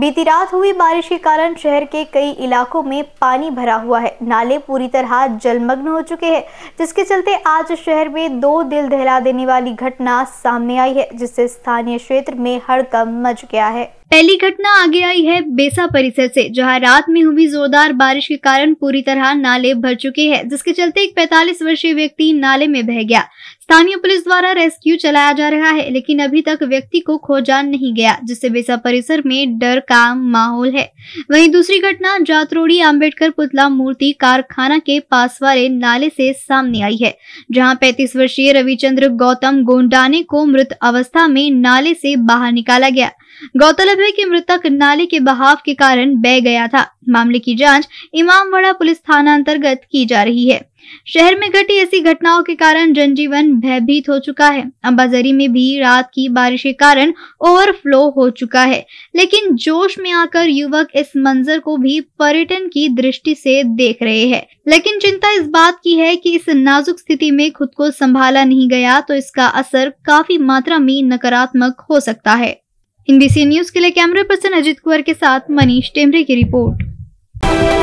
बीती रात हुई बारिश के कारण शहर के कई इलाकों में पानी भरा हुआ है नाले पूरी तरह जलमग्न हो चुके हैं जिसके चलते आज शहर में दो दिल दहला देने वाली घटना सामने आई है जिससे स्थानीय क्षेत्र में हड़कम मच गया है पहली घटना आगे आई है बेसा परिसर से जहां रात में हुई जोरदार बारिश के कारण पूरी तरह नाले भर चुके हैं जिसके चलते एक 45 वर्षीय व्यक्ति नाले में बह गया स्थानीय पुलिस द्वारा रेस्क्यू चलाया जा रहा है लेकिन अभी तक व्यक्ति को खोजा नहीं गया जिससे बेसा परिसर में डर का माहौल है वहीं दूसरी घटना जातरोड़ी आम्बेडकर पुतला मूर्ति कारखाना के पास वाले नाले से सामने आई है जहाँ पैतीस वर्षीय रविचंद्र गौतम गोंडाने को मृत अवस्था में नाले से बाहर निकाला गया गौरतलब है कि मृतक नाले के बहाव के कारण बह गया था मामले की जांच इमामवाड़ा पुलिस थाना अंतर्गत की जा रही है शहर में घटी ऐसी घटनाओं के कारण जनजीवन भयभीत हो चुका है अंबाजरी में भी रात की बारिश के कारण ओवरफ्लो हो चुका है लेकिन जोश में आकर युवक इस मंजर को भी पर्यटन की दृष्टि से देख रहे हैं लेकिन चिंता इस बात की है कि इस नाजुक स्थिति में खुद को संभाला नहीं गया तो इसका असर काफी मात्रा में नकारात्मक हो सकता है इन न्यूज के लिए कैमरा पर्सन अजित कुंवर के साथ मनीष टेमरे की रिपोर्ट